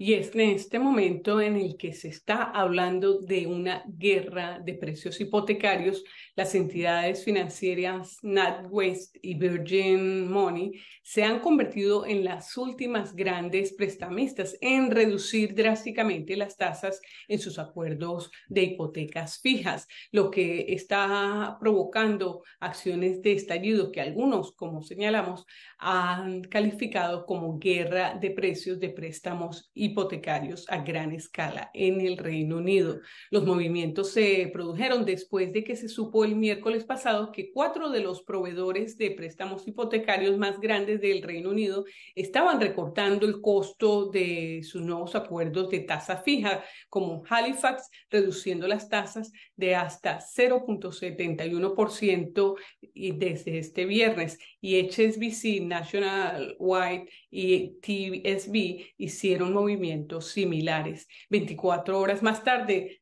Y es en este momento en el que se está hablando de una guerra de precios hipotecarios, las entidades financieras NatWest y Virgin Money se han convertido en las últimas grandes prestamistas en reducir drásticamente las tasas en sus acuerdos de hipotecas fijas, lo que está provocando acciones de estallido que algunos, como señalamos, han calificado como guerra de precios de préstamos hipotecarios a gran escala en el Reino Unido. Los movimientos se produjeron después de que se supo el miércoles pasado que cuatro de los proveedores de préstamos hipotecarios más grandes del Reino Unido estaban recortando el costo de sus nuevos acuerdos de tasa fija, como Halifax, reduciendo las tasas de hasta 0.71% desde este viernes, y HSBC, National White y TSB hicieron movimientos similares. 24 horas más tarde,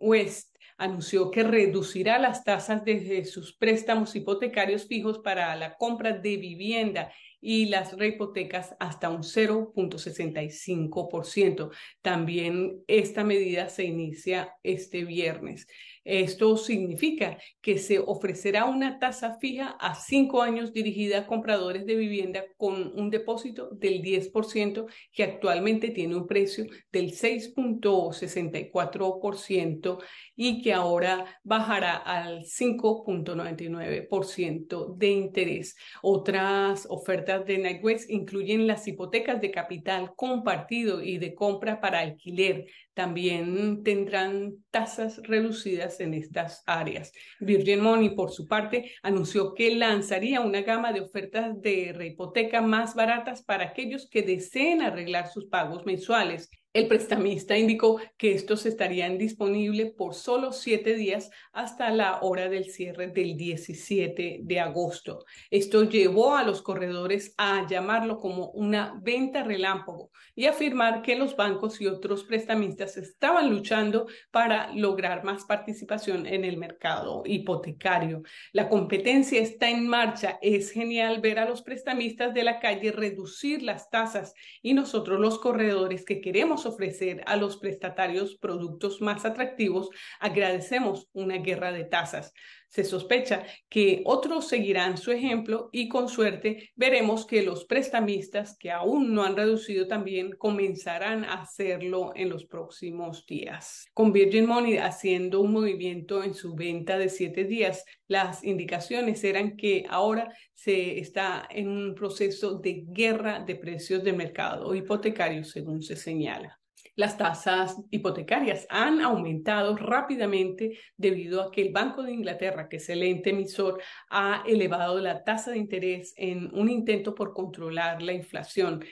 West anunció que reducirá las tasas de sus préstamos hipotecarios fijos para la compra de vivienda y las rehipotecas hasta un 0.65%. También esta medida se inicia este viernes. Esto significa que se ofrecerá una tasa fija a cinco años dirigida a compradores de vivienda con un depósito del 10% que actualmente tiene un precio del 6.64% y que ahora bajará al 5.99% de interés. Otras ofertas de Nightwest incluyen las hipotecas de capital compartido y de compra para alquiler. También tendrán tasas reducidas en estas áreas. Virgin Money, por su parte, anunció que lanzaría una gama de ofertas de rehipoteca más baratas para aquellos que deseen arreglar sus pagos mensuales el prestamista indicó que estos estarían disponibles por solo siete días hasta la hora del cierre del 17 de agosto. Esto llevó a los corredores a llamarlo como una venta relámpago y afirmar que los bancos y otros prestamistas estaban luchando para lograr más participación en el mercado hipotecario. La competencia está en marcha. Es genial ver a los prestamistas de la calle reducir las tasas y nosotros los corredores que queremos ofrecer a los prestatarios productos más atractivos, agradecemos una guerra de tasas se sospecha que otros seguirán su ejemplo y con suerte veremos que los prestamistas que aún no han reducido también comenzarán a hacerlo en los próximos días. Con Virgin Money haciendo un movimiento en su venta de siete días, las indicaciones eran que ahora se está en un proceso de guerra de precios de mercado hipotecario, según se señala. Las tasas hipotecarias han aumentado rápidamente debido a que el Banco de Inglaterra, que es el ente emisor, ha elevado la tasa de interés en un intento por controlar la inflación.